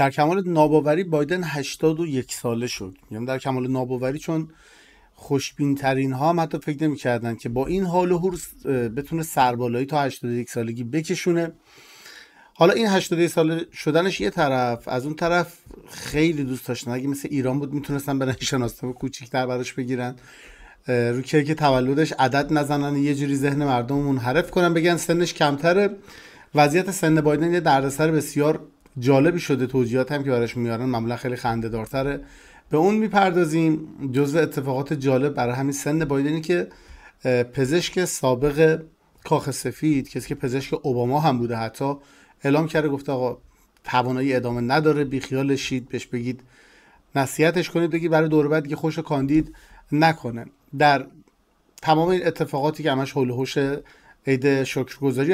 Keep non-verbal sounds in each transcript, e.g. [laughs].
در کمال ناباوری بایدن 81 ساله شد میگم یعنی در کمال ناباوری چون خوشبین ترین ها هم حتی فکر نمی کردن که با این حال و هور بتونه سربالایی تا 81 سالگی بکشونه حالا این 81 ساله شدنش یه طرف از اون طرف خیلی دوست داشتن اگه مثل ایران بود میتونستن نشناسته شناسنامه کوچیک‌تر براش بگیرن رو که تولدش عدد نزنن یه جوری ذهن مردم منحرف کنن بگن سنش کمتره وضعیت سن بایدن یه دردسر بسیار جالبی شده توجیهات هم که براش میارن معمولا خیلی خنده دارتره به اون میپردازیم جزو اتفاقات جالب برای همین سن اینه که پزشک سابق کاخ سفید کسی که پزشک اوباما هم بوده حتی اعلام کرده گفته آقا توانایی ادامه نداره خیال شید بهش بگید نصیحتش کنید بگید برای دور بعد دیگه خوش کاندید نکنه در تمام این اتفاقاتی که همش هول عید شکرگزاری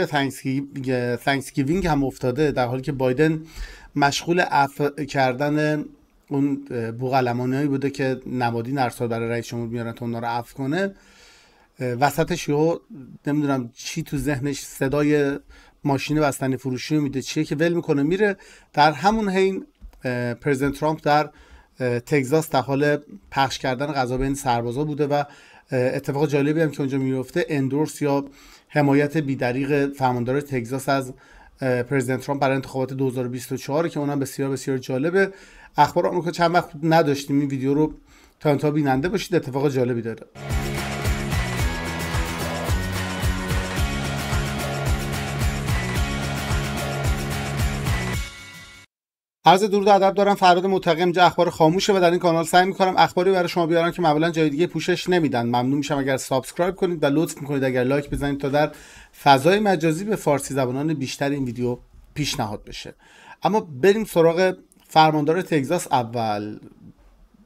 یا تنکسگیوینگ هم افتاده در حالی که بایدن مشغول اف کردن اون هایی بوده که نمادین در برای رئیس جمهور میارن تا اونا رو اف کنه وسطش نمیدونم چی تو ذهنش صدای ماشین بستنی فروشی رو میده چیه که ول میکنه میره در همون حین پرزیدنت ترامپ در تگزاس در حال پخش کردن غذا بین سربازا بوده و اتفاق جالبی هم که اونجا میفته اندورس یا حمایت بیدریق فرماندار تگزاس از پرزیدنت ترامپ برای انتخابات 2024 که اونم بسیار بسیار جالبه اخبار آمریکا چند وقت نداشتیم این ویدیو رو تا انتها بیننده باشید اتفاق جالبی داره عرض درود ادب دارم فراد متقی اینجا اخبار خاموشه و در این کانال سعی میکنم اخباری برای شما بیارم که معمولا جای دیگه پوشش نمیدن ممنون میشم اگر سابسکرایب کنید و لطف میکنید اگر لایک بزنید تا در فضای مجازی به فارسی زبانان بیشتر این ویدیو پیشنهاد بشه اما بریم سراغ فرماندار تگزاس اول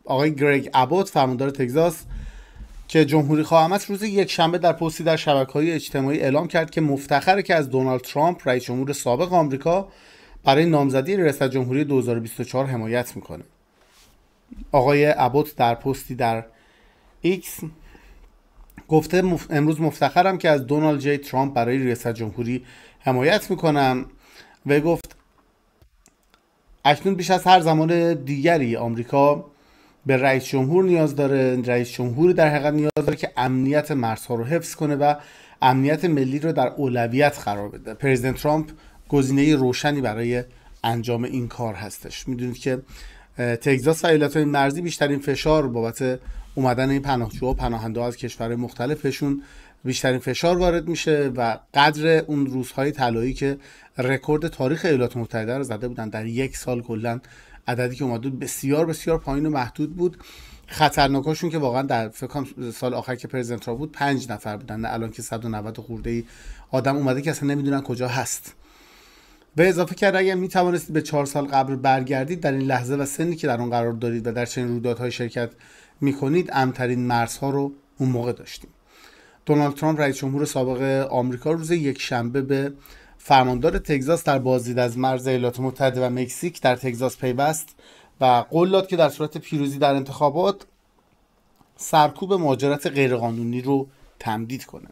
آقای گرگ ابوت فرماندار تگزاس که جمهوری خواهم روز یک شنبه در پستی در شبکه اجتماعی اعلام کرد که مفتخره که از دونالد ترامپ رئیس جمهور سابق آمریکا برای نامزدی ریاست جمهوری 2024 حمایت میکنه آقای ابوت در پستی در ایکس گفته امروز مفتخرم که از دونالد جی ترامپ برای ریاست جمهوری حمایت میکنم و گفت اکنون بیش از هر زمان دیگری آمریکا به رئیس جمهور نیاز داره رئیس جمهوری در حقیقت نیاز داره که امنیت مرزها رو حفظ کنه و امنیت ملی رو در اولویت قرار بده پرزیدنت ترامپ گزینه روشنی برای انجام این کار هستش میدونید که تگزاس و مرزی بیشترین فشار بابت اومدن این پناهجوها و پناهنده از کشورهای مختلفشون بیشترین فشار وارد میشه و قدر اون روزهای طلایی که رکورد تاریخ ایالات متحده رو زده بودن در یک سال کلا عددی که اومد بسیار بسیار پایین و محدود بود خطرناکاشون که واقعا در فکر سال آخر که پرزنت بود پنج نفر بودن الان که 190 خورده ای آدم اومده که اصلا نمیدونن کجا هست و اضافه کرد اگر می توانستید به چهار سال قبل برگردید در این لحظه و سنی که در آن قرار دارید و در چنین رویدادهای شرکت می کنید امترین مرزها رو اون موقع داشتیم دونالد ترامپ رئیس جمهور سابق آمریکا روز یک شنبه به فرماندار تگزاس در بازدید از مرز ایالات متحده و مکزیک در تگزاس پیوست و قول داد که در صورت پیروزی در انتخابات سرکوب مهاجرت غیرقانونی رو تمدید کنه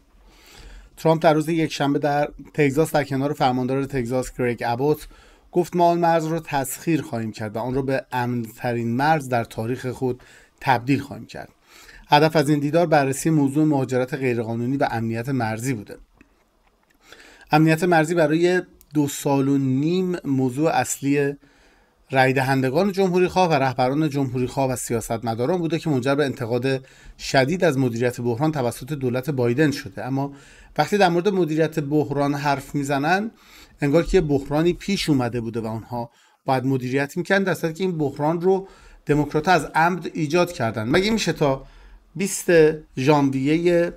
ترامپ در روز یک شنبه در تگزاس در کنار فرماندار تگزاس گریگ ابوت گفت ما آن مرز را تسخیر خواهیم کرد و آن را به امنترین مرز در تاریخ خود تبدیل خواهیم کرد هدف از این دیدار بررسی موضوع مهاجرت غیرقانونی و امنیت مرزی بوده امنیت مرزی برای دو سال و نیم موضوع اصلی رای دهندگان جمهوری خواه و رهبران جمهوری خواه و سیاستمداران بوده که منجر به انتقاد شدید از مدیریت بحران توسط دولت بایدن شده اما وقتی در مورد مدیریت بحران حرف میزنن انگار که بحرانی پیش اومده بوده و آنها باید مدیریت میکنن در که این بحران رو دموکرات از عمد ایجاد کردن مگه میشه تا 20 ژانویه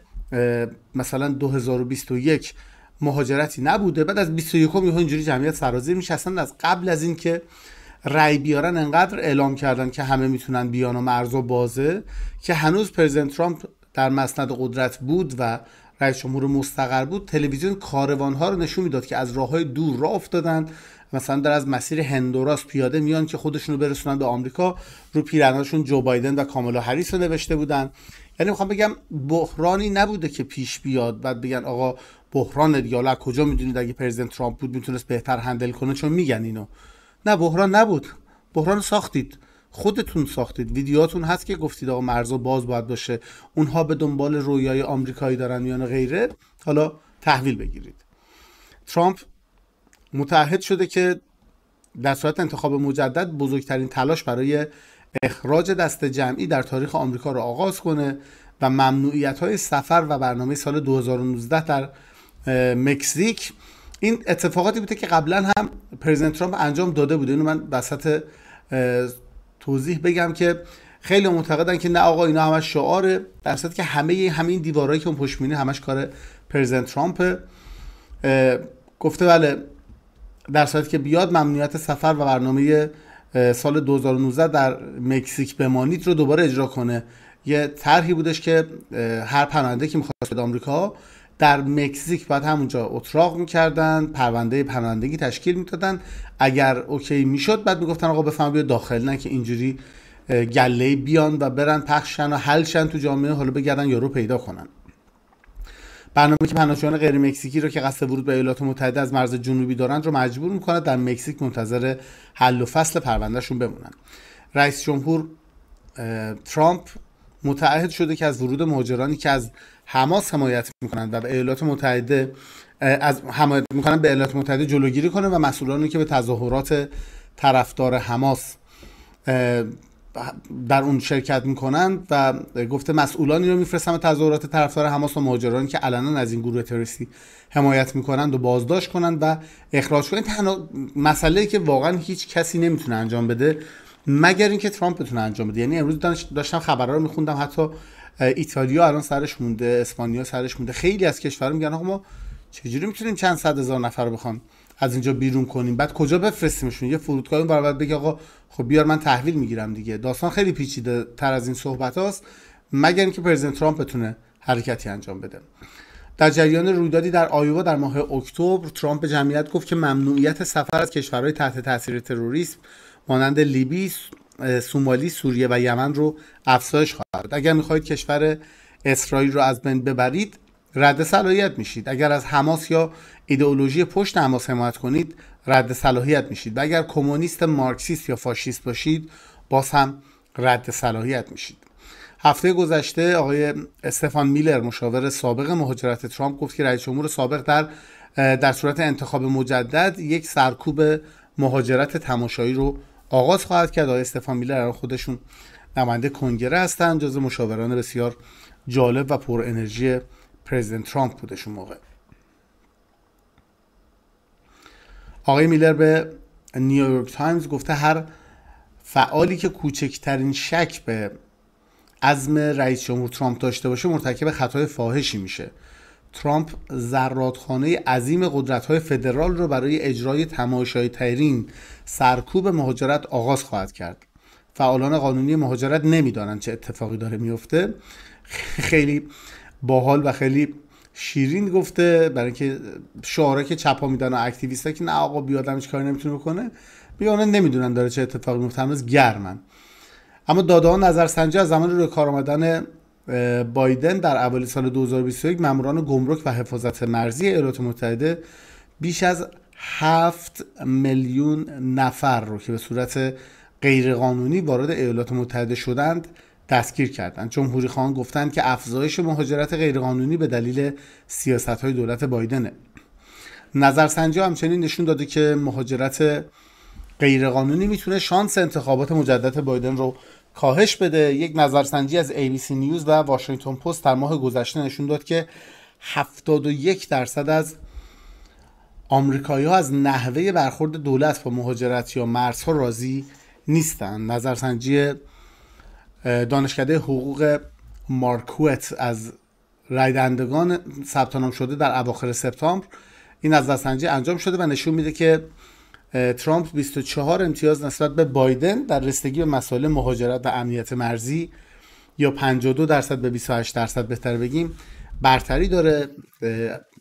مثلا 2021 مهاجرتی نبوده بعد از 21 اینجوری جمعیت سرازیر میشه از قبل از اینکه رای بیارن انقدر اعلام کردن که همه میتونن بیان و و بازه که هنوز پرزیدنت ترامپ در مسند قدرت بود و رئیس جمهور مستقر بود تلویزیون کاروان ها رو نشون میداد که از راه های دور راه افتادن مثلا در از مسیر هندوراس پیاده میان که خودشون رو برسونن به آمریکا رو پیرناشون جو بایدن و کامالا هریس رو نوشته بودن یعنی میخوام بگم بحرانی نبوده که پیش بیاد بعد بگن آقا بحران دیگه کجا میدونید اگه پرزیدنت ترامپ بود میتونست بهتر هندل کنه چون میگن اینو نه بحران نبود بحران ساختید خودتون ساختید ویدیوهاتون هست که گفتید آقا مرزا باز باید باشه اونها به دنبال رویای آمریکایی دارن یا غیره حالا تحویل بگیرید ترامپ متحد شده که در صورت انتخاب مجدد بزرگترین تلاش برای اخراج دست جمعی در تاریخ آمریکا را آغاز کنه و ممنوعیت های سفر و برنامه سال 2019 در مکزیک این اتفاقاتی بوده که قبلا هم پرزیدنت ترامپ انجام داده بوده اینو من وسط توضیح بگم که خیلی معتقدن که نه آقا اینا همش شعاره در صورتی که همه همین دیوارهایی که اون پشت مینه همش کار پرزیدنت ترامپ گفته بله در صورتی که بیاد ممنوعیت سفر و برنامه سال 2019 در مکزیک بمانید رو دوباره اجرا کنه یه طرحی بودش که هر پناهنده که میخواست به آمریکا در مکزیک بعد همونجا اتراق میکردن پرونده پناهندگی تشکیل میدادن اگر اوکی میشد بعد میگفتن آقا بفهم بیا داخل نه که اینجوری گله بیان و برن پخشن و حلشن تو جامعه حالا بگردن یارو پیدا کنن برنامه که پناهجویان غیر مکزیکی رو که قصد ورود به ایالات متحده از مرز جنوبی دارن رو مجبور میکنه در مکزیک منتظر حل و فصل پروندهشون بمونن رئیس جمهور ترامپ متعهد شده که از ورود مهاجرانی که از حماس حمایت میکنند و به ایالات متحده از حمایت میکنند به ایالات متحده جلوگیری کنه و مسئولانی که به تظاهرات طرفدار حماس در اون شرکت میکنند و گفته مسئولانی رو میفرستن به تظاهرات طرفدار حماس و مهاجرانی که علنا از این گروه ترسی حمایت میکنند و بازداشت کنند و اخراج کنند تنها مسئله که واقعا هیچ کسی نمیتونه انجام بده مگر اینکه ترامپ بتونه انجام بده یعنی امروز داشتم خبرها رو میخوندم حتی ایتالیا الان سرش مونده اسپانیا سرش مونده خیلی از کشورها میگن آقا ما چجوری میتونیم چند صد هزار نفر بخوام از اینجا بیرون کنیم بعد کجا بفرستیمشون یه فرودگاه اون برابر بگه آقا خب بیار من تحویل میگیرم دیگه داستان خیلی پیچیده تر از این صحبت هاست مگر اینکه پرزیدنت ترامپ بتونه حرکتی انجام بده در جریان رویدادی در آیووا در ماه اکتبر ترامپ به جمعیت گفت که ممنوعیت سفر از کشورهای تحت تاثیر تروریسم مانند لیبی سومالی سوریه و یمن رو افزایش خواهد اگر میخواهید کشور اسرائیل رو از بین ببرید رد صلاحیت میشید اگر از حماس یا ایدئولوژی پشت حماس حمایت کنید رد صلاحیت میشید و اگر کمونیست مارکسیست یا فاشیست باشید باز هم رد صلاحیت میشید هفته گذشته آقای استفان میلر مشاور سابق مهاجرت ترامپ گفت که رئیس جمهور سابق در در صورت انتخاب مجدد یک سرکوب مهاجرت تماشایی رو آغاز خواهد کرد آقای استفان میلر خودشون نماینده کنگره هستن جز مشاوران بسیار جالب و پر انرژی پرزیدنت ترامپ بودشون موقع آقای میلر به نیویورک تایمز گفته هر فعالی که کوچکترین شک به عزم رئیس جمهور ترامپ داشته باشه مرتکب خطای فاحشی میشه ترامپ زرادخانه عظیم قدرت های فدرال رو برای اجرای تماشای تیرین سرکوب مهاجرت آغاز خواهد کرد فعالان قانونی مهاجرت نمیدانند چه اتفاقی داره میفته خیلی باحال و خیلی شیرین گفته برای اینکه شعاره که چپا میدن و اکتیویستا که نه آقا بیادم هیچ کاری نمیتونه بکنه بیانه نمیدونن داره چه اتفاقی میفته از گرمن اما داده ها نظرسنجی از زمان روی کار آمدن بایدن در اول سال 2021 ماموران گمرک و حفاظت مرزی ایالات متحده بیش از 7 میلیون نفر رو که به صورت غیرقانونی وارد ایالات متحده شدند دستگیر کردند جمهوری خان گفتند که افزایش مهاجرت غیرقانونی به دلیل سیاست های دولت بایدنه نظرسنجی همچنین نشون داده که مهاجرت غیرقانونی میتونه شانس انتخابات مجدد بایدن رو کاهش بده یک نظرسنجی از ABC نیوز و واشنگتن پست در ماه گذشته نشون داد که 71 درصد از آمریکایی ها از نحوه برخورد دولت با مهاجرت یا مرزها راضی نیستند نظرسنجی دانشکده حقوق مارکوت از رایدندگان ثبت نام شده در اواخر سپتامبر این نظرسنجی انجام شده و نشون میده که ترامپ 24 امتیاز نسبت به بایدن در رسیدگی به مسائل مهاجرت و امنیت مرزی یا 52 درصد به 28 درصد بهتر بگیم برتری داره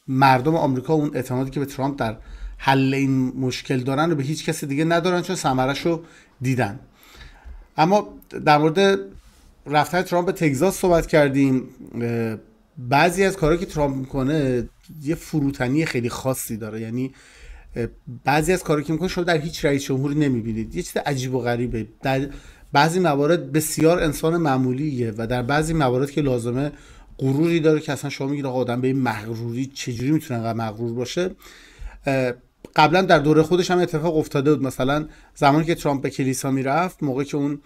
مردم آمریکا اون اعتمادی که به ترامپ در حل این مشکل دارن رو به هیچ کس دیگه ندارن چون ثمرش رو دیدن اما در مورد رفتن ترامپ به تگزاس صحبت کردیم بعضی از کارهایی که ترامپ میکنه یه فروتنی خیلی خاصی داره یعنی بعضی از کارا که میکنه شما در هیچ رئیس جمهوری نمیبینید یه چیز عجیب و غریبه در بعضی موارد بسیار انسان معمولیه و در بعضی موارد که لازمه غروری داره که اصلا شما میگید آقا آدم به این مغروری چجوری میتونه انقدر مغرور باشه قبلا در دوره خودش هم اتفاق افتاده بود مثلا زمانی که ترامپ به کلیسا میرفت موقعی که اون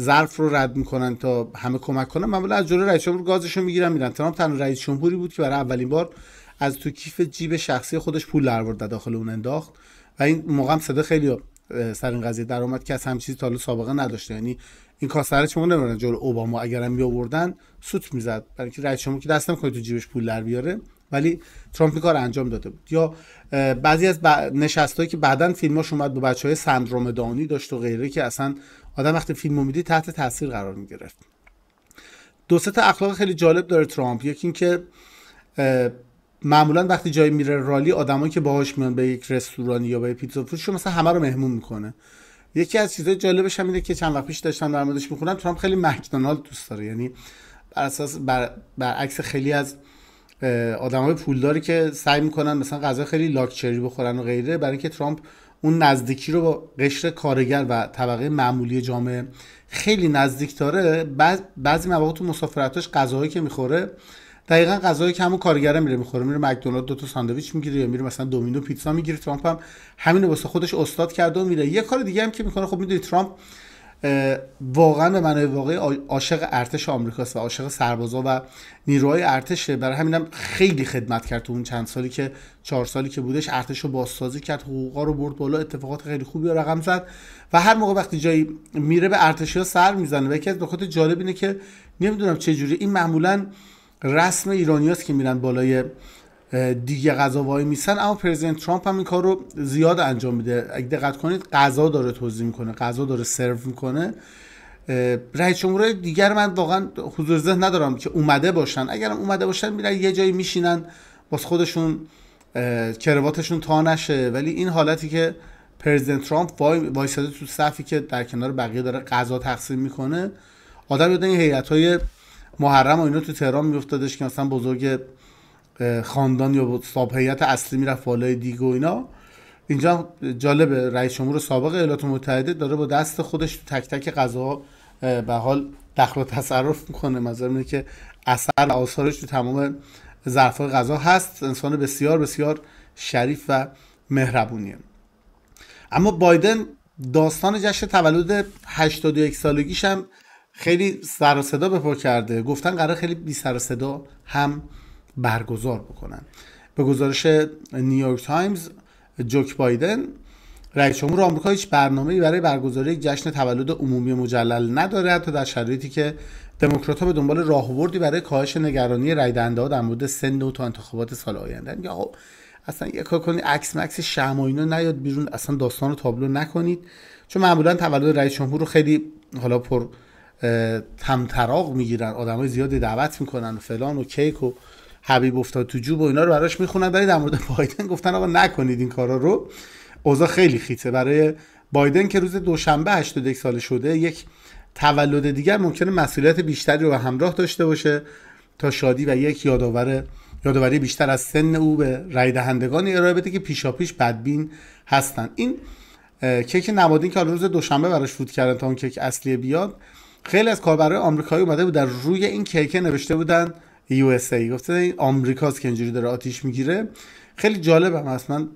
ظرف رو رد میکنن تا همه کمک کنن معمولا از جلو رئیس جمهور گازش رو میگیرن میرن ترامپ تنها رئیس جمهوری بود که برای اولین بار از تو کیف جیب شخصی خودش پول درورد داخل اون انداخت و این موقع هم صدا خیلی سر این قضیه در اومد که از هم چیزی تا سابقه نداشته یعنی این کاسره چون نمیدونه جلو اوباما اگرم بیاوردن سوت میزد برای اینکه رئیس که دست نمیکنه تو جیبش پول در بیاره ولی ترامپ کار انجام داده بود یا بعضی از ب... نشستایی که بعدا فیلماش اومد به بچه های سندروم دانی داشت و غیره که اصلا آدم وقتی فیلم میدی تحت تاثیر قرار میگرفت دو سه اخلاق خیلی جالب داره ترامپ یکی اینکه معمولا وقتی جای میره رالی آدمایی که باهاش میان به یک رستورانی یا به پیتزا فروش مثلا همه رو مهمون میکنه یکی از چیزهای جالبش هم اینه که چند وقت پیش داشتم در موردش میخونم ترامپ خیلی مکدونالد دوست داره یعنی اساس بر... برعکس خیلی از آدم های پولداری که سعی میکنن مثلا غذا خیلی لاکچری بخورن و غیره برای اینکه ترامپ اون نزدیکی رو با قشر کارگر و طبقه معمولی جامعه خیلی نزدیک داره بعض... بعضی مواقع تو مسافرتاش غذاهایی که میخوره دقیقا غذای کم و کارگره میره میخوره میره مکدونالد دو تا ساندویچ میگیره یا میره مثلا دومینو پیتزا میگیره ترامپ هم همین واسه خودش استاد کرده و میره یه کار دیگه هم که میکنه خب میدونی ترامپ واقعا به معنای واقعی عاشق ارتش آمریکاست و عاشق سربازا و نیروهای ارتشه برای همینم خیلی خدمت کرد تو اون چند سالی که چهار سالی که بودش ارتش رو بازسازی کرد حقوقا رو برد بالا اتفاقات خیلی خوبی رو رقم زد و هر موقع وقتی جایی میره به ارتشی ها سر میزنه و یکی از نکات جالب اینه که نمیدونم چه جوری این معمولا رسم ایرانیاست که میرن بالای دیگه غذا وای میسن اما پرزیدنت ترامپ هم این کار رو زیاد انجام میده اگه دقت کنید غذا داره توضیح میکنه غذا داره سرو میکنه رئیس جمهورهای دیگر من واقعا حضور ذهن ندارم که اومده باشن اگرم اومده باشن میرن یه جایی میشینن باز خودشون کرواتشون تا نشه ولی این حالتی که پرزیدنت ترامپ وای وایساده تو صفی که در کنار بقیه داره غذا تقسیم میکنه آدم یاد این هیئت‌های محرم و اینا تو تهران میافتادش که مثلا بزرگ خاندان یا صاحب هیئت اصلی میرفت بالای دیگ و اینا اینجا جالبه رئیس جمهور سابق ایالات متحده داره با دست خودش تو تک تک قضا به حال دخل و تصرف میکنه مثلا اینه که اثر و آثارش تو تمام ظرفای قضا هست انسان بسیار بسیار شریف و مهربونیه اما بایدن داستان جشن تولد 81 سالگیش هم خیلی سر و صدا به پا کرده گفتن قرار خیلی بی سر و صدا هم برگزار بکنن به گزارش نیویورک تایمز جوک بایدن رئیس جمهور آمریکا هیچ برنامه‌ای برای برگزاری جشن تولد عمومی مجلل نداره حتی در شرایطی که دموکرات‌ها به دنبال راهبردی برای کاهش نگرانی رای دهنده‌ها در مورد سن و تا انتخابات سال آینده یا خب اصلا یک کار کنید عکس مکس شمع و نیاد بیرون اصلا داستان تابلو نکنید چون معمولا تولد رئیس جمهور رو خیلی حالا پر همتراغ میگیرن آدمای زیادی دعوت میکنن و فلان و کیک و حبیب افتاد تو جوب و اینا رو براش میخونن ولی در مورد بایدن گفتن آقا نکنید این کارا رو اوضاع خیلی خیته برای بایدن که روز دوشنبه 81 ساله شده یک تولد دیگر ممکنه مسئولیت بیشتری رو به همراه داشته باشه تا شادی و یک یادآور یادآوری بیشتر از سن او به رای دهندگان ارائه بده که پیشاپیش بدبین هستند این کیک نمادین که روز دوشنبه براش فوت کردن تا اون کیک اصلی بیاد خیلی از کاربرای آمریکایی اومده بود در روی این کیکه نوشته بودن ای گفته این آمریکاست که اینجوری داره آتیش میگیره خیلی جالب هم اصلا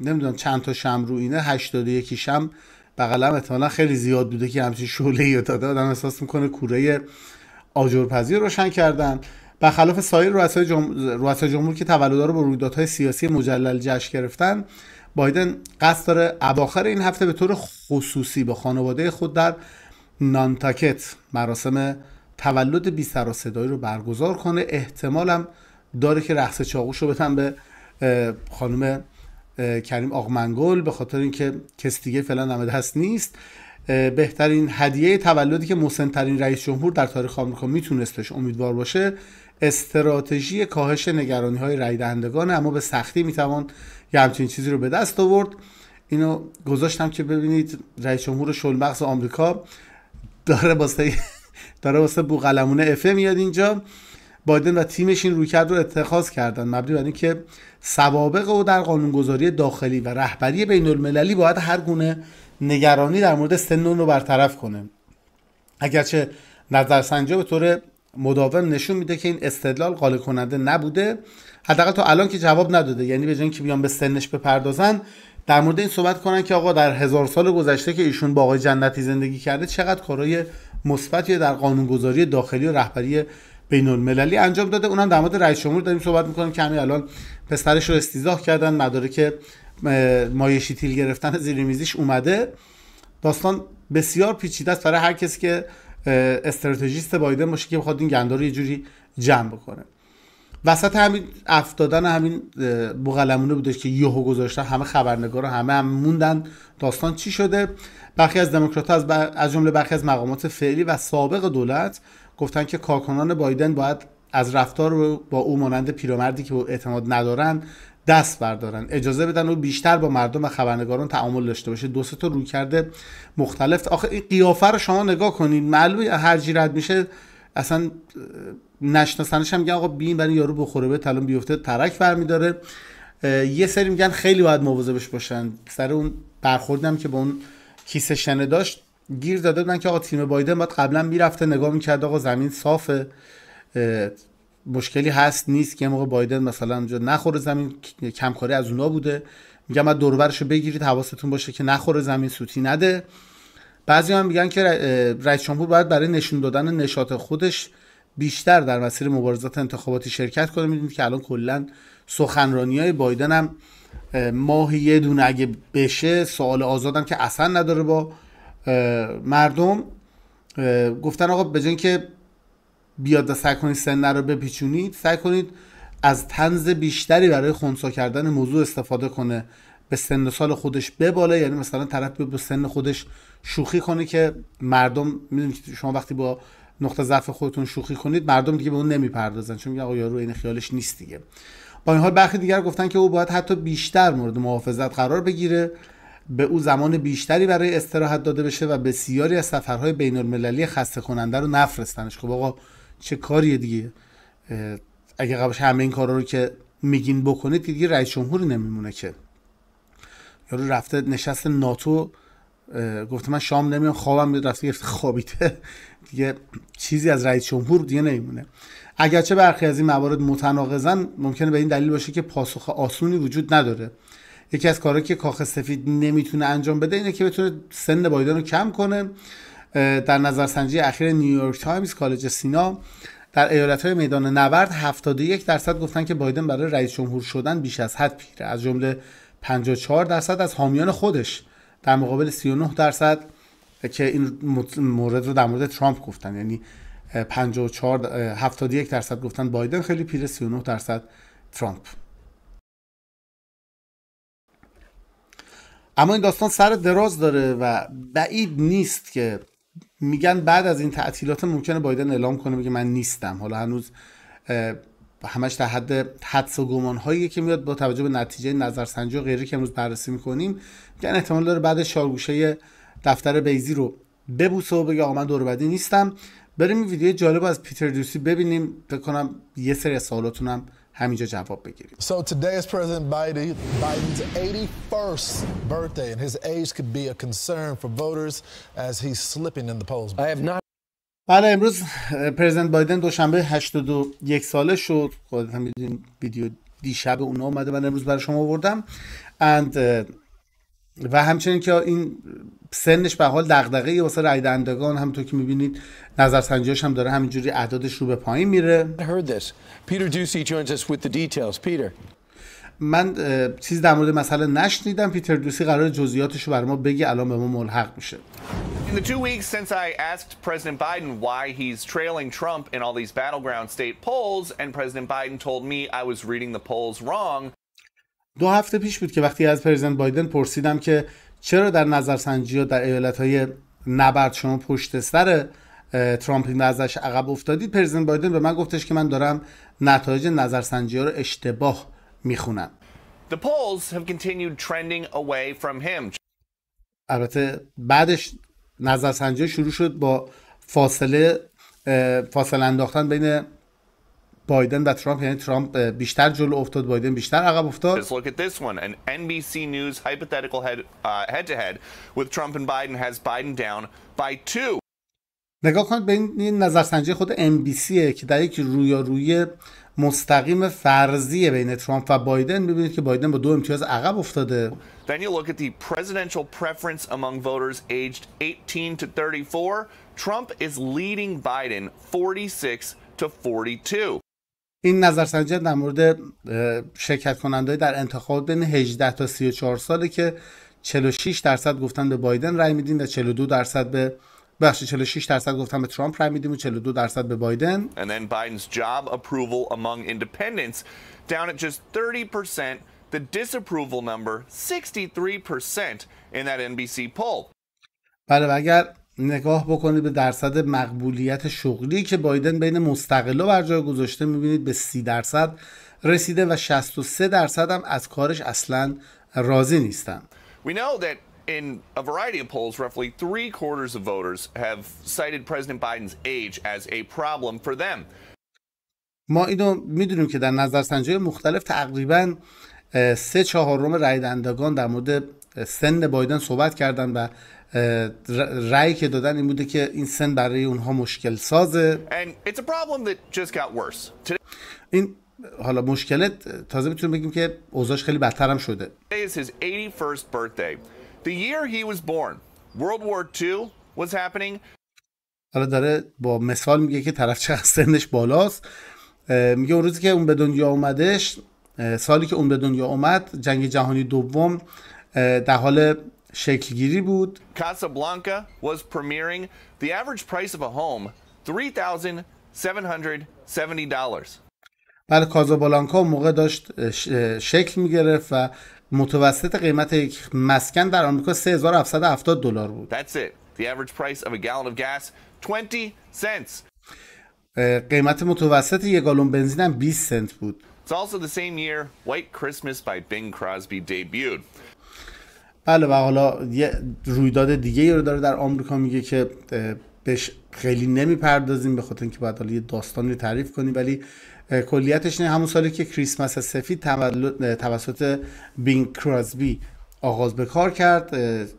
نمیدونم چند تا شم رو اینه 81 شم بغلم احتمالا خیلی زیاد بوده که همچین شعله ای داده آدم احساس میکنه کوره رو روشن کردن برخلاف سایر رؤسای جمهور, جمهور که تولدها رو با رویدادهای سیاسی مجلل جشن گرفتن بایدن قصد داره اواخر این هفته به طور خصوصی با خانواده خود در نانتاکت مراسم تولد بی سر صدایی رو برگزار کنه احتمالم داره که رقص چاقوش رو بدن به خانم کریم آقمنگل به خاطر اینکه کس دیگه فعلا نمه دست نیست بهترین هدیه تولدی که مسن ترین رئیس جمهور در تاریخ آمریکا میتونستش امیدوار باشه استراتژی کاهش نگرانی های رای اما به سختی میتوان یه همچین چیزی رو به دست آورد اینو گذاشتم که ببینید رئیس جمهور شلمغز آمریکا داره واسه داره واسه قلمونه اف میاد اینجا بایدن و تیمش این رویکرد رو اتخاذ کردن مبنی بر اینکه سوابق او در قانونگذاری داخلی و رهبری بین المللی باید هر گونه نگرانی در مورد سن رو برطرف کنه اگرچه نظرسنجی به طور مداوم نشون میده که این استدلال قانع کننده نبوده حداقل تا الان که جواب نداده یعنی به جای اینکه بیان به سنش بپردازن در مورد این صحبت کنن که آقا در هزار سال گذشته که ایشون با آقای جنتی زندگی کرده چقدر کارهای مثبتی در قانونگذاری داخلی و رهبری بین المللی انجام داده اونم در مورد رئیس جمهور داریم صحبت میکنن که همین الان پسرش رو استیزاه کردن که مایشی تیل گرفتن زیر میزیش اومده داستان بسیار پیچیده است برای هر کسی که استراتژیست بایدن باشه که بخواد این گندا رو یه جوری جمع بکنه وسط همین افتادن همین بوغلمونه بودش که یهو گذاشتن همه خبرنگارا همه هم موندن داستان چی شده برخی از دموکرات از, از جمله برخی از مقامات فعلی و سابق دولت گفتن که کارکنان بایدن باید از رفتار با او مانند پیرمردی که به اعتماد ندارن دست بردارن اجازه بدن او بیشتر با مردم و خبرنگاران تعامل داشته باشه دو تا روی کرده مختلف آخه این قیافه رو شما نگاه کنید معلومه هر رد میشه اصلا نشناسنش هم میگن آقا بین برای یارو بخوره به تلون بیفته ترک برمیداره یه سری میگن خیلی باید مواظبش باشن سر اون برخوردم که با اون کیسه شنه داشت گیر داده بودن که آقا تیم بایدن باید قبلا میرفته نگاه میکرد آقا زمین صافه مشکلی هست نیست که موقع بایدن مثلا اونجا نخوره زمین کمکاری از اونا بوده میگم بعد دوربرشو بگیرید حواستون باشه که نخوره زمین سوتی نده بعضی هم میگن که رئیس جمهور باید برای نشون دادن نشاط خودش بیشتر در مسیر مبارزات انتخاباتی شرکت کنه میدونید که الان کلا سخنرانی های بایدن هم ماهی یه دونه اگه بشه سوال آزادم که اصلا نداره با مردم گفتن آقا به که بیاد سعی کنید سن رو بپیچونید سعی کنید از تنز بیشتری برای خونسا کردن موضوع استفاده کنه به سن سال خودش بباله یعنی مثلا طرف به سن خودش شوخی کنه که مردم میدونید که شما وقتی با نقطه ضعف خودتون شوخی کنید مردم دیگه به اون نمیپردازن چون میگه آقا یارو این خیالش نیست دیگه با این حال برخی دیگر گفتن که او باید حتی بیشتر مورد محافظت قرار بگیره به او زمان بیشتری برای استراحت داده بشه و بسیاری از سفرهای بین المللی خسته کننده رو نفرستنش خب آقا چه کاریه دیگه اگه قبلش همه این کارا رو که میگین بکنید دیگه رئیس جمهوری نمیمونه که یارو رفته نشست ناتو گفته من شام نمیام خوابم میاد رفته گرفته خوابیده دیگه چیزی از رئیس جمهور دیگه نمیمونه اگرچه برخی از این موارد متناقضن ممکنه به این دلیل باشه که پاسخ آسونی وجود نداره یکی از کارهایی که کاخ سفید نمیتونه انجام بده اینه که بتونه سن بایدن رو کم کنه در نظرسنجی اخیر نیویورک تایمز کالج سینا در ایالت های میدان نبرد 71 درصد گفتن که بایدن برای رئیس جمهور شدن بیش از حد پیره از جمله 54 درصد از حامیان خودش در مقابل 39 درصد که این مورد رو در مورد ترامپ گفتن یعنی 54 71 درصد گفتن بایدن خیلی پیر 39 درصد ترامپ اما این داستان سر دراز داره و بعید نیست که میگن بعد از این تعطیلات ممکنه بایدن اعلام کنه بگه من نیستم حالا هنوز همش در حد حدس و گمان هایی که میاد با توجه به نتیجه نظرسنجی و غیره که امروز بررسی میکنیم میگن احتمال داره بعد شارگوشه دفتر بیزی رو ببوسه و بگه آقا من دوربدی نیستم بریم این ویدیو جالب از پیتر دوسی ببینیم فکر کنم یه سری سوالاتونم همینجا جواب بگیریم So today is President Biden, Biden's 81st birthday and his age could be a concern for voters as he's slipping in the polls. I have not بله امروز پرزیدنت بایدن دوشنبه 82 ساله شد خودت هم ویدیو دیشب اونا اومده من امروز برای شما آوردم اند و همچنین که این سنش به حال دغدغه یه واسه رای هم تو که میبینید نظرسنجیش هم داره همینجوری اعدادش رو به پایین میره من چیز در مورد مسئله نشنیدم پیتر دوسی قرار جزئیاتش رو برای ما بگی الان به ما ملحق میشه In the two weeks since I asked President Biden why he's trailing Trump in all these battleground state polls, and President Biden told me I was reading the polls wrong. دو هفته پیش بود که وقتی از پرزیدنت بایدن پرسیدم که چرا در نظرسنجی و در ایالت های نبرد شما پشت سر ترامپ این ازش عقب افتادید پرزیدنت بایدن به من گفتش که من دارم نتایج نظرسنجی ها رو اشتباه میخونم The polls have continued trending away from him. البته بعدش نظرسنجی شروع شد با فاصله فاصله انداختن بین بایدن و ترامپ یعنی ترامپ بیشتر جلو افتاد بایدن بیشتر عقب افتاد نگاه کنید به این نظرسنجی خود NBC که در یک رویارویی مستقیم فرضی بین ترامپ و بایدن میبینید که بایدن با دو امتیاز عقب افتاده Then you look at the presidential preference among voters aged 18 to 34. Trump is leading Biden 46 to 42. این نظرسنجی در مورد شرکت کننده در انتخابات بین 18 تا 34 ساله که 46 درصد گفتن به بایدن رای میدین و 42 درصد به بخش 46 درصد گفتن به ترامپ رای میدیم و 42 درصد به بایدن. And then Biden's job approval among independents down at just 30% the disapproval number 63% in that NBC poll. بله و اگر نگاه بکنید به درصد مقبولیت شغلی که بایدن بین مستقلا بر جای گذاشته میبینید به 30 درصد رسیده و 63 درصد هم از کارش اصلا راضی نیستن. We know that in a variety of polls, roughly three quarters of voters have cited President Biden's age as a problem for them. ما اینو میدونیم که در نظرسنجی مختلف تقریبا سه روم رای دندگان در مورد سن بایدن صحبت کردن و رای که دادن این بوده که این سن برای اونها مشکل سازه این حالا مشکلت تازه میتونیم بگیم که اوضاعش خیلی بدتر هم شده حالا داره با مثال میگه که طرف چقدر سنش بالاست میگه اون روزی که اون به دنیا اومدش سالی که اون به دنیا اومد جنگ جهانی دوم در حال شکلگیری بود Casablanca was premiering the average price of a home $3,770 بله کازابلانکا موقع داشت شکل می گرفت و متوسط قیمت یک مسکن در آمریکا 3770 دلار بود That's it. The average price of a gallon of gas 20 cents. قیمت متوسط یک گالون بنزین هم 20 سنت بود It's also the same year White Christmas by Bing Crosby debuted. بله و حالا یه رویداد دیگه ای رو داره در آمریکا میگه که بهش خیلی نمیپردازیم به خاطر اینکه باید حالا یه داستانی تعریف کنیم ولی کلیتش نه همون سالی که کریسمس سفید توسط بین کرازبی آغاز به کار کرد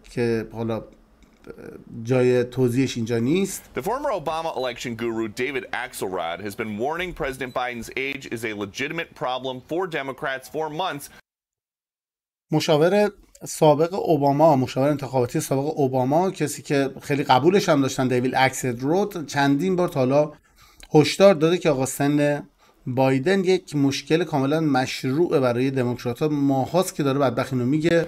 که حالا جای توضیحش اینجا نیست The former Obama election guru David Axelrod has been warning President Biden's age is a legitimate problem for Democrats for months مشاور سابق اوباما مشاور انتخاباتی سابق اوباما کسی که خیلی قبولش هم داشتن دیوید اکسلرود چندین بار تا حالا هشدار داده که آقا سن بایدن یک مشکل کاملا مشروع برای دموکرات ها ماهاست که داره بدبخت اینو میگه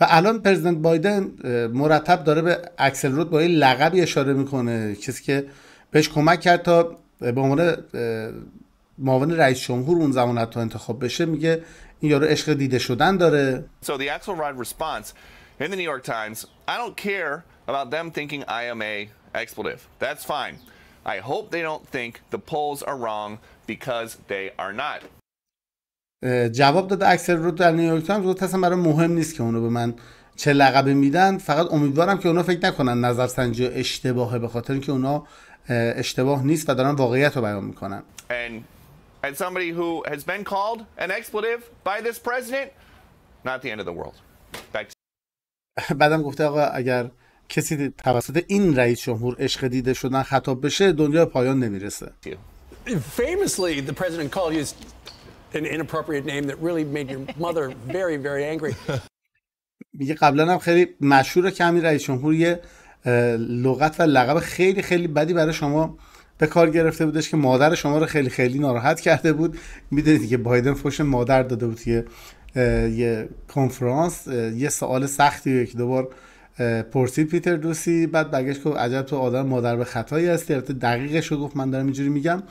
و الان پرزیدنت بایدن مرتب داره به اکسلرود با این لقبی اشاره میکنه کسی که بهش کمک کرد تا به عنوان معاون رئیس جمهور اون زمان تا انتخاب بشه میگه این یارو عشق دیده شدن داره in the New York Times. I don't care about them thinking I am a expletive. That's fine. I hope they don't think the polls are wrong because they are not. جواب داده اکثر رو در نیویورک تایمز گفت اصلا برای مهم نیست که اونو به من چه لقبی میدن فقط امیدوارم که اونا فکر نکنن نظرسنجی اشتباهه به خاطر اینکه اونا اشتباه نیست و دارن واقعیت رو بیان میکنن And and somebody who has been called an expletive by this president not the end of the world Back to [laughs] بعدم گفته آقا اگر کسی توسط این رئیس جمهور عشق دیده شدن خطاب بشه دنیا پایان نمیرسه famously the president called you an inappropriate name that really made your mother very very angry میگه قبلا هم خیلی مشهور که همین رئیس جمهور یه لغت و لقب خیلی خیلی بدی برای شما به کار گرفته بودش که مادر شما رو خیلی خیلی ناراحت کرده بود میدونید که بایدن فوش مادر داده بود که یه کنفرانس یه سوال سختی رو یک دوبار پرسید پیتر دوسی بعد بگش گفت عجب تو آدم مادر به خطایی هست البته دقیقش رو گفت من دارم اینجوری میگم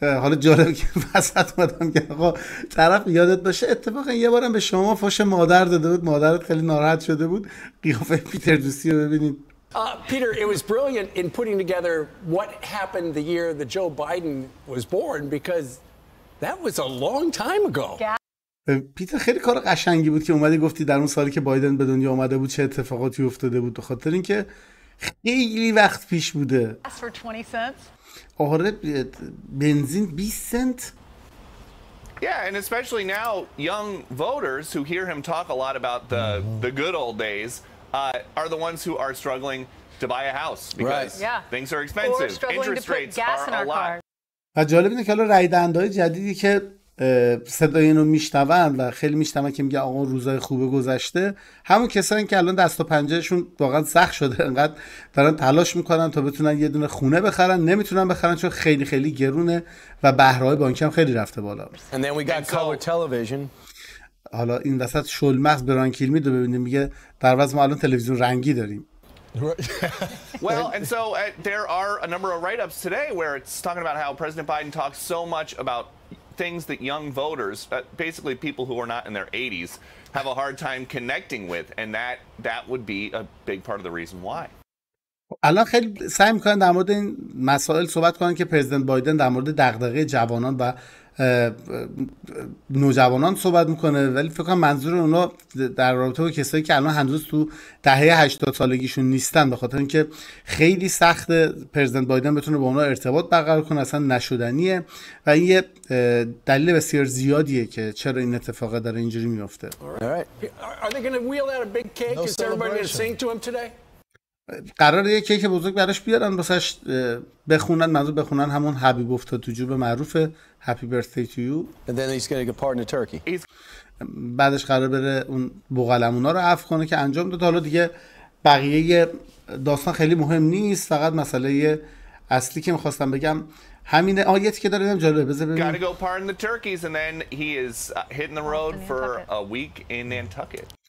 حالا جالب که [laughs] وسط اومدم که آقا طرف یادت باشه اتفاقا یه بارم به شما فاش مادر داده بود مادرت خیلی ناراحت شده بود قیافه پیتر دوسی رو ببینید Uh, Peter, it was brilliant in putting together what happened the year that Joe Biden was born because that was a long time ago. پیتر خیلی کار قشنگی بود که اومدی گفتی در اون سالی که بایدن به دنیا اومده بود چه اتفاقاتی افتاده بود به خاطر اینکه خیلی وقت پیش بوده آره بنزین 20 سنت Yeah, and especially now, young voters who hear him talk a lot about the the good old days uh, are the ones who are struggling to buy a house because right. yeah. things are expensive. Or struggling Interest to put rates gas are in our a lot. جالب اینه که الان رای دهندهای جدیدی که صدای اینو میشنون و خیلی میشنون که میگه آقا روزای خوبه گذشته همون کسایی که الان دست و پنجهشون واقعا سخت شده انقدر دارن تلاش میکنن تا بتونن یه دونه خونه بخرن نمیتونن بخرن چون خیلی خیلی گرونه و بهرهای بانکی هم خیلی رفته بالا حالا این وسط شلمست بران میده ببینیم میگه در ما الان تلویزیون رنگی داریم [laughs] well, and so uh, there are a number of write ups today where it's talking about how President Biden talks so much about things that young voters, uh, basically people who are not in their 80s, have a hard time connecting with, and that that would be a big part of the reason why. الان خیلی سعی میکنن در مورد این مسائل صحبت کنن که پرزیدنت بایدن در مورد دغدغه جوانان و نوجوانان صحبت میکنه ولی فکر کنم منظور اونا در رابطه با کسایی که الان هنوز تو دهه 80 سالگیشون نیستن به خاطر اینکه خیلی سخت پرزیدنت بایدن بتونه با اونا ارتباط برقرار کنه اصلا نشدنیه و این یه دلیل بسیار زیادیه که چرا این اتفاق داره اینجوری میفته قرار یه کیک بزرگ براش بیارن واسش بخونن منظور بخونن همون حبیب افتاد تو جوب معروف هپی برثدی تو یو بعدش قرار بره اون بوغلمونا رو عفو کنه که انجام داد حالا دیگه بقیه داستان خیلی مهم نیست فقط مسئله اصلی که میخواستم بگم همین آیتی که داریم جالبه بذار ببینیم gotta go pardon the turkeys and then he is uh, hitting the road for a week in Nantucket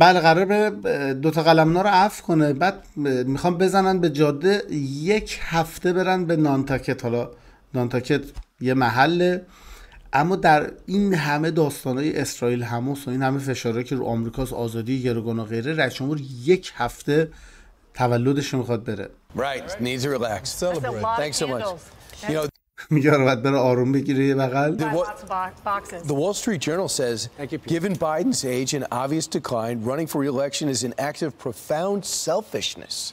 بله قرار دو تا قلمنا رو عفو کنه بعد میخوام بزنن به جاده یک هفته برن به نانتاکت حالا نانتاکت یه محله اما در این همه داستانهای اسرائیل هموس و این همه فشارهایی که رو آمریکاست آزادی گروگان و غیره رئیس جمهور یک هفته تولدش میخواد بره [laughs] میگه رو باید بره آروم بگیره یه بغل The Wall Street Journal says given Biden's age and obvious decline running for re-election is an act of profound selfishness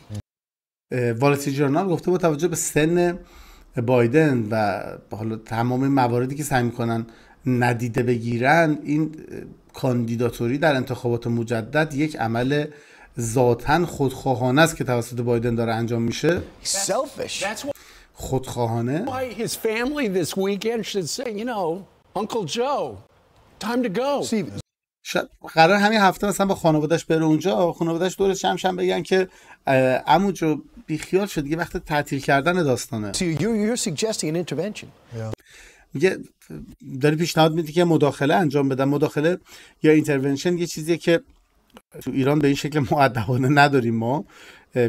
وال استریت جورنال گفته با توجه به سن بایدن و حالا تمام مواردی که سعی میکنن ندیده بگیرن این کاندیداتوری در انتخابات مجدد یک عمل ذاتن خودخواهانه است که توسط بایدن داره انجام میشه خودخواهانه Why his family this weekend should say, you know, Uncle Joe, time to go. قرار همین هفته مثلا با خانوادهش بره اونجا خانوادهش دورش شم بگن که عمو جو بیخیال شد دیگه وقت تعطیل کردن داستانه so you're, suggesting an intervention. Yeah. میگه داری پیشنهاد میدی که مداخله انجام بدم مداخله یا اینترونشن یه چیزیه که تو ایران به این شکل معدبانه نداریم ما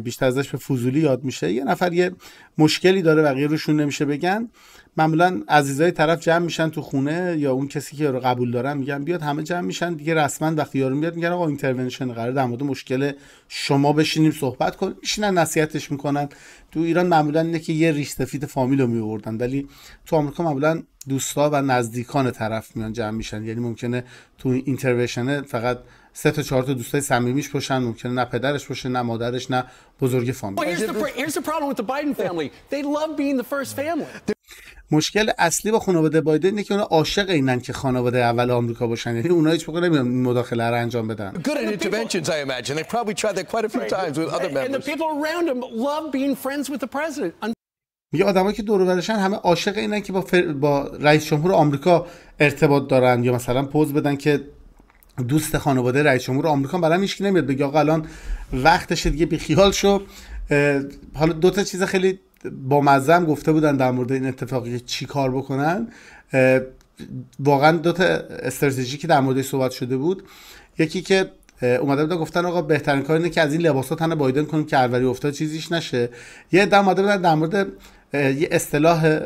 بیشتر ازش به فضولی یاد میشه یه نفر یه مشکلی داره بقیه روشون نمیشه بگن معمولا عزیزای طرف جمع میشن تو خونه یا اون کسی که رو قبول دارن میگن بیاد همه جمع میشن دیگه رسما وقتی یارو میاد میگن آقا اینترونشن قرار در مورد مشکل شما بشینیم صحبت کنیم میشینن نصیحتش میکنن تو ایران معمولا اینه که یه ریش سفید فامیل رو میوردن ولی تو آمریکا معمولا دوستا و نزدیکان طرف میان جمع میشن یعنی ممکنه تو اینترونشن فقط سه تا چهار تا دوستای صمیمیش باشن ممکنه نه پدرش باشه نه مادرش نه بزرگ فامیل مشکل اصلی با خانواده بایدن اینه که اونا عاشق اینن که خانواده اول آمریکا باشن یعنی اونا هیچ موقع مداخله را انجام بدن میگه آدمایی که دور برشن همه عاشق اینن که با, با رئیس جمهور آمریکا ارتباط دارن یا مثلا پوز بدن که دوست خانواده رئیس جمهور آمریکا برام هیچ نمیاد بگه آقا الان وقتش دیگه خیال شو حالا دو تا چیز خیلی با مزم گفته بودن در مورد این اتفاقی چی کار بکنن واقعا دو تا استراتژی که در موردش صحبت شده بود یکی که اومده بودن گفتن آقا بهترین کار اینه که از این لباسا تن بایدن کنیم که اروری افتاد چیزیش نشه یه دم اومده بودن در مورد یه اصطلاح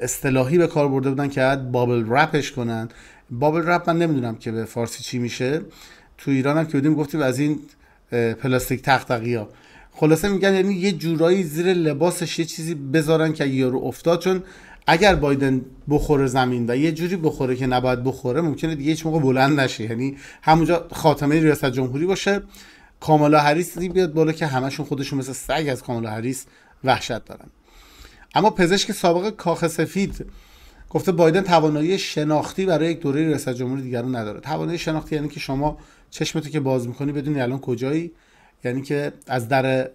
اصطلاحی به کار برده بودن که بابل رپش کنن بابل رپ من نمیدونم که به فارسی چی میشه تو ایران هم که بودیم گفتیم از این پلاستیک تختقی ها خلاصه میگن یعنی یه جورایی زیر لباسش یه چیزی بذارن که یارو افتاد چون اگر بایدن بخوره زمین و یه جوری بخوره که نباید بخوره ممکنه دیگه هیچ موقع بلند نشه یعنی همونجا خاتمه ریاست جمهوری باشه کامالا هریس بیاد بالا که همشون خودشون مثل سگ از کاملا هریس وحشت دارن اما پزشک سابق کاخ سفید گفته بایدن توانایی شناختی برای یک دوره ریاست جمهوری رو نداره توانایی شناختی یعنی که شما چشمتو که باز میکنی بدونی الان کجایی یعنی که از در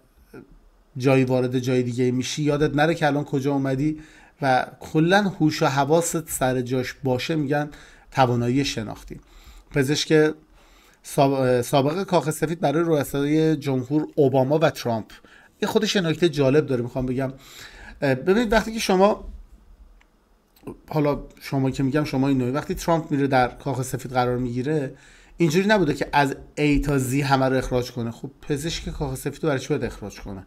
جایی وارد جای دیگه میشی یادت نره که الان کجا اومدی و کلا هوش و حواست سر جاش باشه میگن توانایی شناختی پزشک سابقه کاخ سفید برای رؤسای جمهور اوباما و ترامپ این خودش نکته جالب داره میخوام بگم ببینید وقتی که شما حالا شما که میگم شما اینو وقتی ترامپ میره در کاخ سفید قرار میگیره اینجوری نبوده که از A تا Z همه رو اخراج کنه خب پزشک کاخ سفید برای چی باید اخراج کنه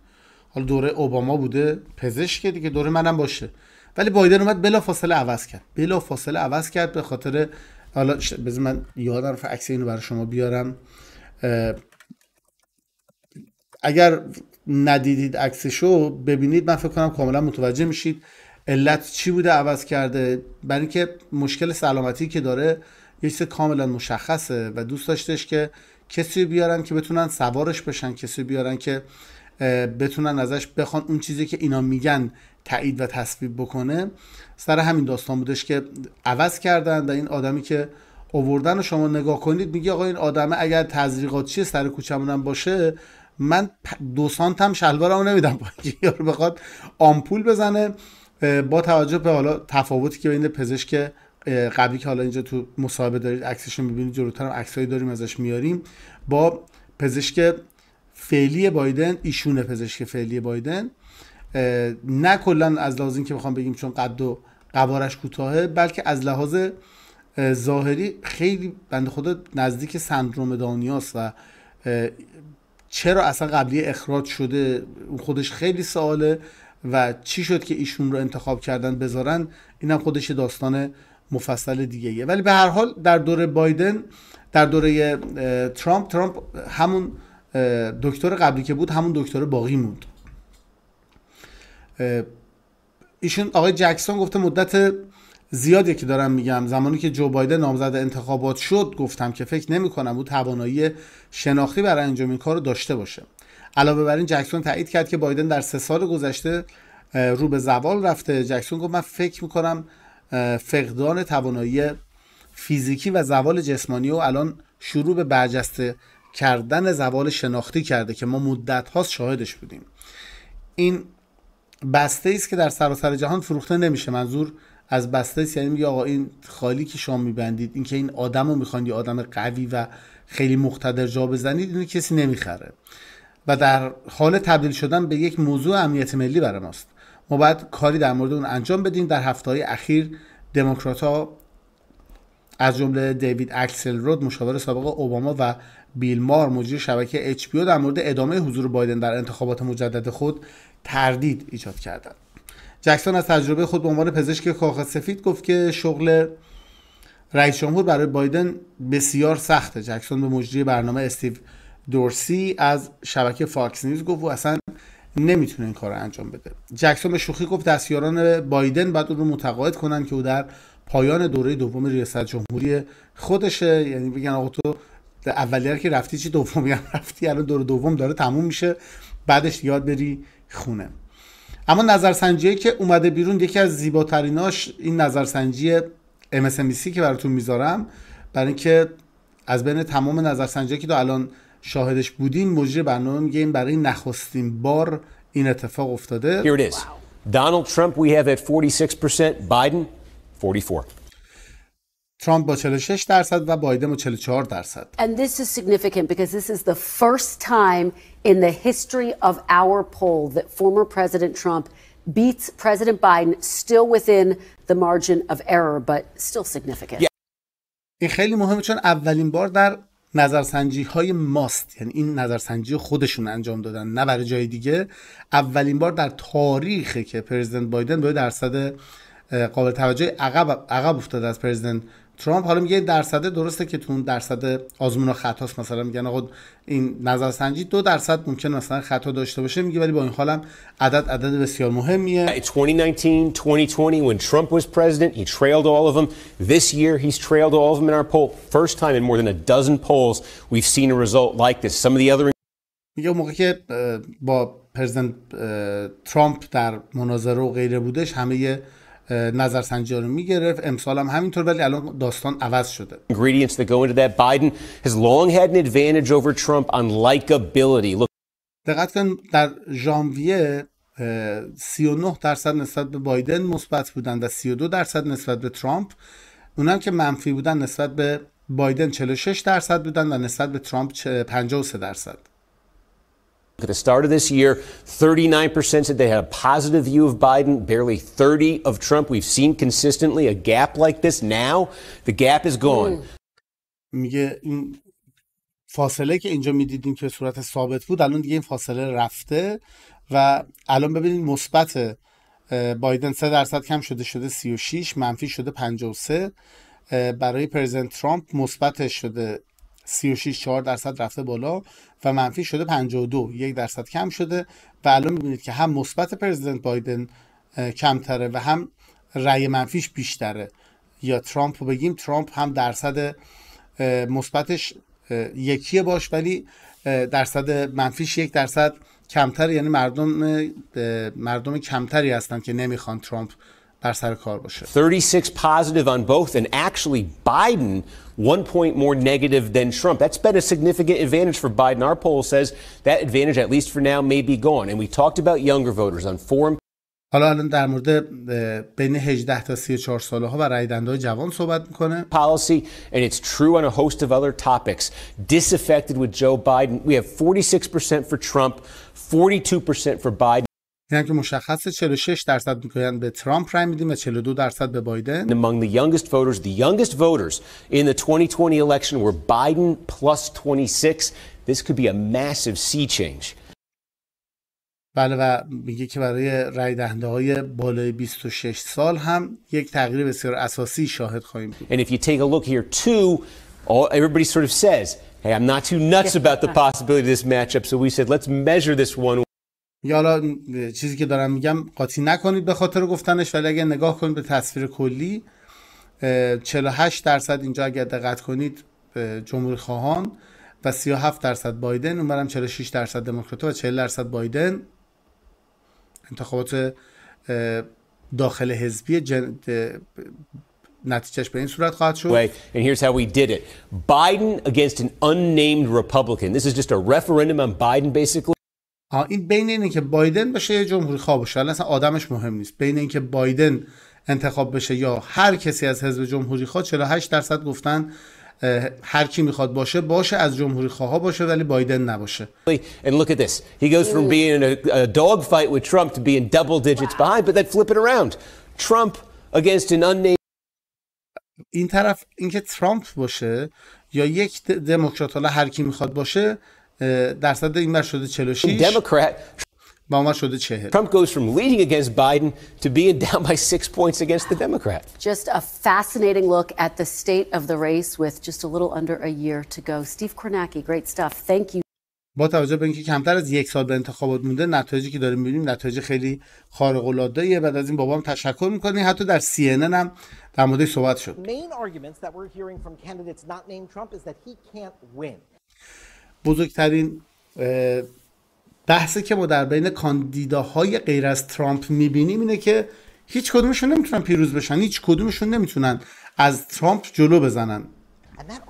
حالا دوره اوباما بوده پزشک دیگه دوره منم باشه ولی بایدن اومد بلا فاصله عوض کرد بلا فاصله عوض کرد به خاطر حالا بذار من یادم رفت عکس اینو برای شما بیارم اگر ندیدید عکسشو ببینید من فکر کنم کاملا متوجه میشید علت چی بوده عوض کرده برای اینکه مشکل سلامتی که داره یه چیز کاملا مشخصه و دوست داشتش که کسی بیارن که بتونن سوارش بشن کسی بیارن که بتونن ازش بخوان اون چیزی که اینا میگن تایید و تصویب بکنه سر همین داستان بودش که عوض کردن و این آدمی که اووردن رو شما نگاه کنید میگه آقا این آدمه اگر تزریقات چیه سر کوچمونم باشه من دو سانتم شلوارمو نمیدم [laughs] یارو بخواد آمپول بزنه با توجه به حالا تفاوتی که بین پزشک قبلی که حالا اینجا تو مصاحبه دارید عکسش رو می‌بینید جلوتر عکسایی داریم ازش میاریم با پزشک فعلی بایدن ایشون پزشک فعلی بایدن نه کلا از لحاظ که بخوام بگیم چون قد و قوارش کوتاهه بلکه از لحاظ ظاهری خیلی بنده خدا نزدیک سندروم دانیاس و چرا اصلا قبلی اخراج شده خودش خیلی سواله و چی شد که ایشون رو انتخاب کردن بذارن اینم خودش داستان مفصل دیگه ولی به هر حال در دوره بایدن در دوره ترامپ ترامپ همون دکتر قبلی که بود همون دکتر باقی موند ایشون آقای جکسون گفته مدت زیادی که دارم میگم زمانی که جو بایدن نامزد انتخابات شد گفتم که فکر نمی کنم او توانایی شناختی برای انجام این کار رو داشته باشه علاوه بر این جکسون تایید کرد که بایدن در سه سال گذشته رو به زوال رفته جکسون گفت من فکر میکنم فقدان توانایی فیزیکی و زوال جسمانی و الان شروع به برجسته کردن زوال شناختی کرده که ما مدت هاست شاهدش بودیم این بسته است که در سراسر جهان فروخته نمیشه منظور از بسته است یعنی میگه آقا این خالی که شما میبندید اینکه این آدم رو آدم قوی و خیلی مقتدر جا بزنید اینو کسی نمیخره و در حال تبدیل شدن به یک موضوع امنیت ملی برای ماست ما باید کاری در مورد اون انجام بدیم در هفته اخیر دموکرات ها از جمله دیوید اکسل رود مشاور سابق اوباما و بیل مار مدیر شبکه HBO در مورد ادامه حضور بایدن در انتخابات مجدد خود تردید ایجاد کردند جکسون از تجربه خود به عنوان پزشک کاخ سفید گفت که شغل رئیس جمهور برای بایدن بسیار سخته جکسون به مجری برنامه استیو دورسی از شبکه فاکس نیوز گفت و اصلا نمیتونه این کار رو انجام بده جکسون به شوخی گفت دستیاران بایدن بعد اون رو متقاعد کنن که او در پایان دوره دوم ریاست جمهوری خودشه یعنی بگن آقا تو اولی که رفتی چی دومی هم رفتی الان دور دوم داره تموم میشه بعدش یاد بری خونه اما نظرسنجی که اومده بیرون یکی از زیباتریناش این نظرسنجی MSNBC که براتون میذارم برای اینکه از بین تمام نظرسنجی که تا الان شاهدش بودیم مجری برنامه میگه این برای نخستین بار این اتفاق افتاده Here it is. Donald Trump we have at 46%, Biden 44. ترامپ با 46 درصد و بایدن با 44 درصد. And this is significant because this is the first time in the history of our poll that former President Trump beats President Biden still within the margin of error but still significant. Yeah. این خیلی مهمه چون اولین بار در نظرسنجی های ماست یعنی این نظرسنجی خودشون انجام دادن نه برای جای دیگه اولین بار در تاریخ که پرزیدنت بایدن به درصد قابل توجه عقب, عقب افتاده از پرزیدنت ترامپ حالا میگه درصده درسته که تو اون درصد آزمون و خطاست مثلا میگن آقا این نظرسنجی دو درصد ممکن مثلا خطا داشته باشه میگه ولی با این حالم عدد عدد بسیار مهمیه 2019 2020 when Trump was president he trailed all of them this year he's trailed all of them in our poll first time in more than a dozen polls we've seen a result like this some of the other میگه موقع که با پرزیدنت ترامپ در مناظره و غیره بودش همه نظرسنجی رو میگرفت امسال هم همینطور ولی الان داستان عوض شده ingredients در ژانویه 39 درصد نسبت به بایدن مثبت بودن و 32 درصد نسبت به ترامپ اونم که منفی بودن نسبت به بایدن 46 درصد بودن و نسبت به ترامپ 53 درصد At the start of this year, 39% said they had a positive view of Biden, barely 30 of Trump. We've seen consistently a gap like this. Now the gap is gone. میگه این فاصله که اینجا میدیدیم که صورت ثابت بود الان دیگه این فاصله رفته و الان ببینید مثبت بایدن 3 درصد کم شده شده 36 منفی شده 53 برای پرزیدنت ترامپ مثبت شده 36 درصد رفته بالا و منفی شده 52 یک درصد کم شده و الان میبینید که هم مثبت پرزیدنت بایدن کمتره و هم رأی منفیش بیشتره یا ترامپ بگیم ترامپ هم درصد مثبتش یکیه باش ولی درصد منفیش یک درصد کمتر یعنی مردم مردم کمتری هستن که نمیخوان ترامپ سر کار باشه 36 positive on both and actually Biden one point more negative than Trump. That's been a significant advantage for Biden. Our poll says that advantage at least for now may be gone and we talked about younger voters on forum حالا الان در مورد بین 18 تا 34 ساله ها و رای جوان صحبت میکنه policy and it's true on a host of other topics disaffected with Joe Biden we have 46% for Trump 42% for Biden اینم که مشخصه 46 درصد میگن به ترامپ رای میدیم و 42 درصد به بایدن among the youngest voters the youngest voters in the 2020 election were Biden plus 26 this could be a massive sea change بله و میگه که برای رای دهنده های بالای 26 سال هم یک تغییر بسیار اساسی شاهد خواهیم بود. And if you take a look here too, all, everybody sort of says, hey, I'm not too nuts about the possibility of this matchup, so we said let's measure this one. یا حالا چیزی که دارم میگم قاطی نکنید به خاطر گفتنش ولی اگر نگاه کنید به تصویر کلی 48 درصد اینجا اگر دقت کنید جمهوری خواهان و 37 درصد بایدن برم 46 درصد دموکرات و 40 درصد بایدن انتخابات داخل حزبی نتیجهش به این صورت خواهد شد. Wait, and here's how we did it. Biden against an unnamed Republican. basically. آ این بین اینه که بایدن بشه یه جمهوری خواه باشه ولی اصلا آدمش مهم نیست بین که بایدن انتخاب بشه یا هر کسی از حزب جمهوری خواه 48 درصد گفتن هر کی میخواد باشه باشه از جمهوری خواه باشه ولی بایدن نباشه and look at this he goes from being in a, a dog fight with Trump to being double digits behind but then flip it around Trump against an unnamed این طرف اینکه ترامپ باشه یا یک دموکرات حالا هر کی میخواد باشه درصد این بر شده 46 با اون شده 40 Trump goes from leading against Biden to being down by 6 points against the Democrat. Just a fascinating look at the state of the race with just a little under a year to go. Steve Kornacki, great stuff. Thank you. با توجه به اینکه کمتر از یک سال به انتخابات مونده نتایجی که داریم میبینیم نتایج خیلی خارق العاده بعد از این بابام تشکر میکنی حتی در سی هم در مورد صحبت شد بزرگترین بحثی که ما در بین کاندیداهای غیر از ترامپ میبینیم اینه که هیچ کدومشون نمیتونن پیروز بشن هیچ کدومشون نمیتونن از ترامپ جلو بزنن And that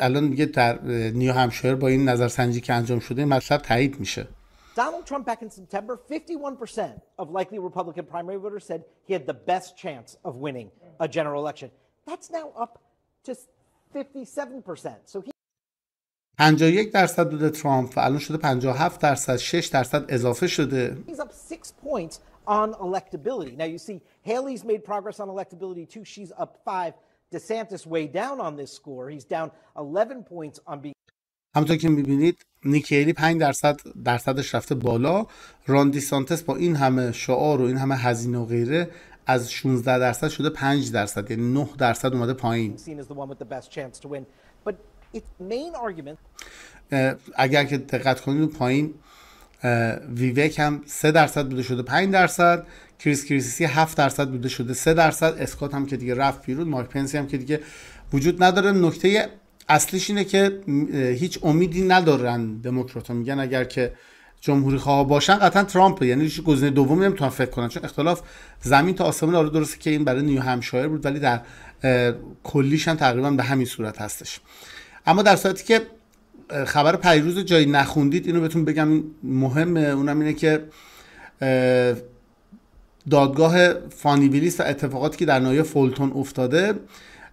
الان میگه در نیو همشایر با این نظرسنجی که انجام شده این مطلب تایید میشه Donald Trump back in September, 51% of likely Republican primary voters said he had the best chance of winning a general election. That's now up to 57%. So he 51 درصد بوده ترامپ و الان شده 57 درصد 6 درصد اضافه شده He's up 6 points on electability. Now you see Haley's made progress on electability too. She's up 5. DeSantis way down on this score. He's down 11 points on being همونطور که میبینید نیکیلی 5 درصد درصدش رفته بالا راندی سانتس با این همه شعار و این همه هزینه و غیره از 16 درصد شده 5 درصد یعنی 9 درصد اومده پایین اگر که دقت کنید پایین ویوک هم 3 درصد بوده شده 5 درصد کریس کریسیسی 7 درصد بوده شده 3 درصد اسکات هم که دیگه رفت بیرون مارک پنسی هم که دیگه وجود نداره نکته اصلیش اینه که هیچ امیدی ندارن دموکرات میگن اگر که جمهوری خواه باشن قطعا ترامپ یعنی گزینه دومی نمیتونن فکر کنن چون اختلاف زمین تا آسمان آره درسته که این برای نیو همشایر بود ولی در کلیش هم تقریبا به همین صورت هستش اما در صورتی که خبر پیروز جایی نخوندید اینو بهتون بگم مهمه اونم اینه که دادگاه فانی و اتفاقاتی که در نایه فولتون افتاده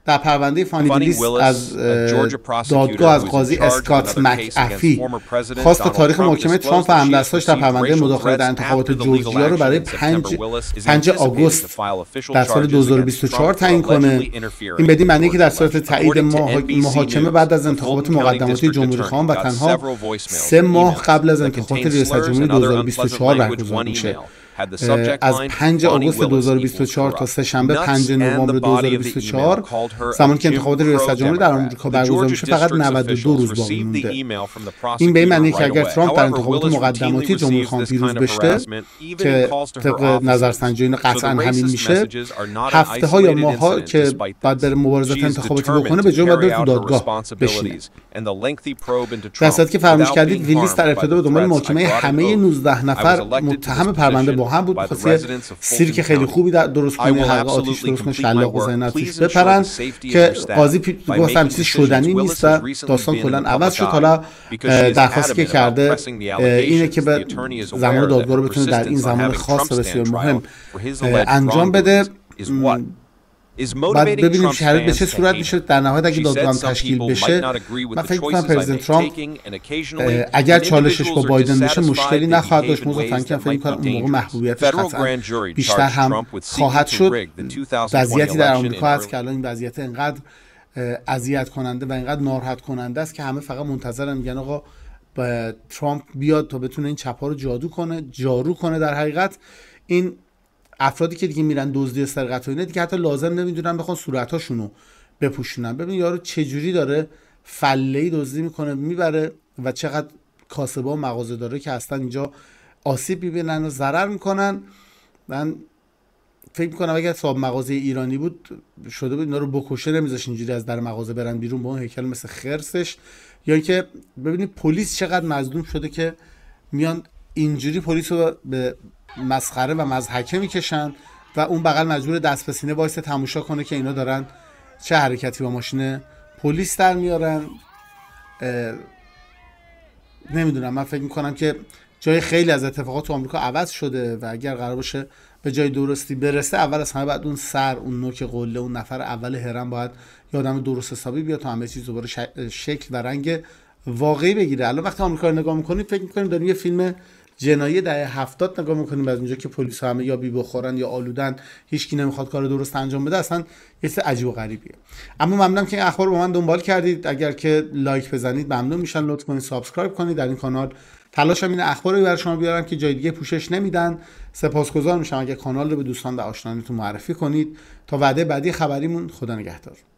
در پرونده فانی ویلیس از دادگاه از قاضی اسکات مک افی خواست تاریخ محاکمه ترامپ و همدستاش در پرونده مداخله در انتخابات جورجیا رو برای 5 5 آگوست در سال 2024 تعیین کنه این بدین معنی که در صورت تایید محاکمه بعد از انتخابات مقدماتی جمهوری خواهان و تنها سه ماه قبل از انتخابات ریاست جمهوری 2024 برگزار میشه از 5 آگوست 2024 تا سه شنبه 5 نوامبر 2024 زمانی که انتخابات ریاست جمهوری در آمریکا برگزار میشه فقط 92 روز باقی مونده این به این معنی که اگر ترامپ در انتخابات مقدماتی جمهوری خواهان پیروز بشه که طبق نظرسنجی این قطعا همین میشه هفته ها یا ماه ها که بعد بره مبارزات انتخاباتی بکنه به جمع دادگاه بشینه در که فراموش کردید ویلیس در ابتدا به دنبال محاکمه همه 19 نفر متهم پرونده هم بود خب، سیرک خیلی خوبی درست کنه حلقه آتیش درست کنه شلاق بزنه آتیش بپرن که قاضی گفتم چیز شدنی نیست و داستان کلا عوض شد حالا درخواستی که کرده اینه که به زمان دادگاه رو بتونه در این زمان خاص بسیار مهم انجام بده بعد ببینیم شرایط به چه صورت میشه در نهایت اگه دادگاه تشکیل بشه من فکر کنم پرزیدنت ترامپ اگر چالشش با بایدن بشه مشکلی نخواهد داشت موضوع که فکر کنم اون موقع محبوبیتش بیشتر هم خواهد شد وضعیتی در آمریکا هست که الان این وضعیت انقدر اذیت کننده و اینقدر ناراحت کننده است که همه فقط منتظرن میگن آقا ترامپ بیاد تا بتونه این چپا رو جادو کنه جارو کنه در حقیقت این افرادی که دیگه میرن دزدی سرقت و اینا دیگه حتی لازم نمیدونن بخوان صورتاشون رو بپوشونن ببین یارو چه جوری داره فله دزدی میکنه میبره و چقدر کاسبا و مغازه داره که اصلا اینجا آسیب میبینن و ضرر میکنن من فکر میکنم اگر صاحب مغازه ایرانی بود شده بود اینا رو بکشه نمیذاش اینجوری از در مغازه برن بیرون با اون هیکل مثل خرسش یا اینکه ببینید پلیس چقدر مظلوم شده که میان اینجوری پلیس رو به مسخره و مزحکه میکشن و اون بغل مجبور دست به سینه تماشا کنه که اینا دارن چه حرکتی با ماشین پلیس در میارن نمیدونم من فکر میکنم که جای خیلی از اتفاقات آمریکا عوض شده و اگر قرار باشه به جای درستی برسه اول از همه بعد اون سر اون نوک قله اون نفر اول هرم باید یادم درست حسابی بیاد تا همه چیز دوباره شکل و رنگ واقعی بگیره الان وقتی آمریکا رو نگاه میکنیم فکر میکنیم داریم یه فیلم جنایی در هفتاد نگاه میکنیم از اونجا که پلیس همه یا بی بخورن یا آلودن هیچکی نمیخواد کار درست انجام بده اصلا یه سه عجیب و غریبیه اما ممنونم که این اخبار با من دنبال کردید اگر که لایک بزنید ممنون میشن لطف کنید سابسکرایب کنید در این کانال تلاشم اینه رو برای شما بیارم که جای دیگه پوشش نمیدن سپاسگزار میشم اگر کانال رو به دوستان و آشنایانتون معرفی کنید تا وعده بعدی خبریمون خدا نگهدار